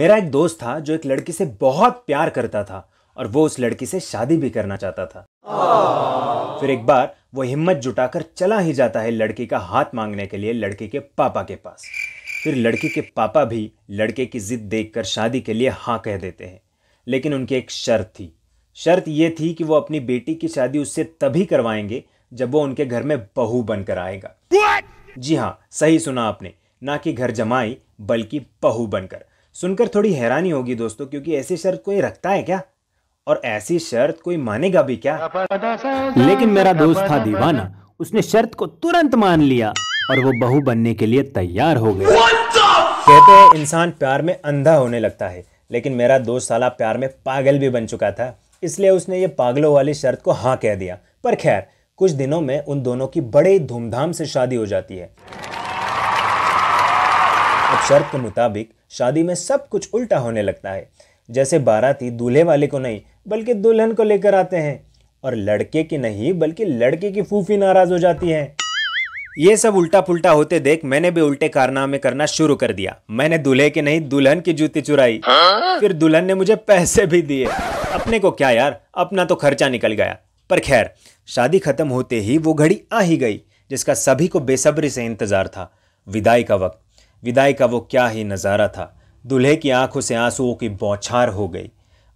मेरा एक दोस्त था जो एक लड़की से बहुत प्यार करता था और वो उस लड़की से शादी भी करना चाहता था फिर एक बार वो हिम्मत जुटाकर चला ही जाता है लड़की का हाथ मांगने के लिए लड़की के पापा के पास फिर लड़की के पापा भी लड़के की जिद देखकर शादी के लिए हाँ कह देते हैं लेकिन उनकी एक शर्त थी शर्त ये थी कि वो अपनी बेटी की शादी उससे तभी करवाएंगे जब वो उनके घर में बहू बनकर आएगा What? जी हाँ सही सुना आपने ना कि घर जमाई बल्कि बहू बनकर सुनकर थोड़ी हैरानी होगी दोस्तों क्योंकि ऐसी शर्त कोई रखता है क्या और ऐसी शर्त कोई मानेगा भी क्या लेकिन मेरा दोस्त था दीवाना उसने शर्त को तुरंत मान लिया और वो बहु बनने के लिए तैयार हो गया कहते हैं इंसान प्यार में अंधा होने लगता है लेकिन मेरा दोस्त साला प्यार में पागल भी बन चुका था इसलिए उसने ये पागलों वाली शर्त को हाँ कह दिया पर खैर कुछ दिनों में उन दोनों की बड़े धूमधाम से शादी हो जाती है अब शर्त के मुताबिक शादी में सब कुछ उल्टा होने लगता है जैसे बाराती दूल्हे वाले को नहीं बल्कि दुल्हन को लेकर आते हैं और लड़के की नहीं बल्कि लड़के की फूफी नाराज हो जाती है ये सब उल्टा पुल्टा होते देख मैंने भी उल्टे कारनामे करना शुरू कर दिया मैंने दूल्हे के नहीं दुल्हन की जूती चुराई हाँ? फिर दुल्हन ने मुझे पैसे भी दिए अपने को क्या यार अपना तो खर्चा निकल गया पर खैर शादी खत्म होते ही वो घड़ी आ ही गई जिसका सभी को बेसब्री से इंतजार था विदाई का वक्त विदाई का वो क्या ही नज़ारा था दूल्हे की आंखों से आंसुओं की बौछार हो गई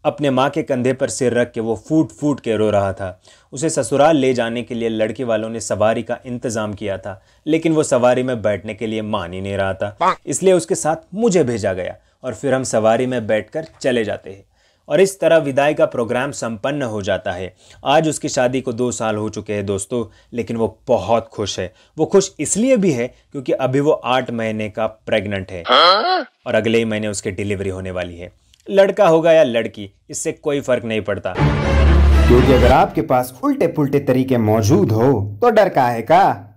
अपने माँ के कंधे पर सिर रख के वो फूट फूट के रो रहा था उसे ससुराल ले जाने के लिए लड़के वालों ने सवारी का इंतज़ाम किया था लेकिन वो सवारी में बैठने के लिए मान ही नहीं रहा था इसलिए उसके साथ मुझे भेजा गया और फिर हम सवारी में बैठकर चले जाते हैं और इस तरह विदाई का प्रोग्राम संपन्न हो जाता है आज उसकी शादी को दो साल हो चुके हैं दोस्तों लेकिन वो बहुत खुश है वो खुश इसलिए भी है क्योंकि अभी वो आठ महीने का प्रेग्नेंट है और अगले ही महीने उसकी डिलीवरी होने वाली है लड़का होगा या लड़की इससे कोई फर्क नहीं पड़ता क्योंकि अगर आपके पास उल्टे पुल्टे तरीके मौजूद हो तो डर का है का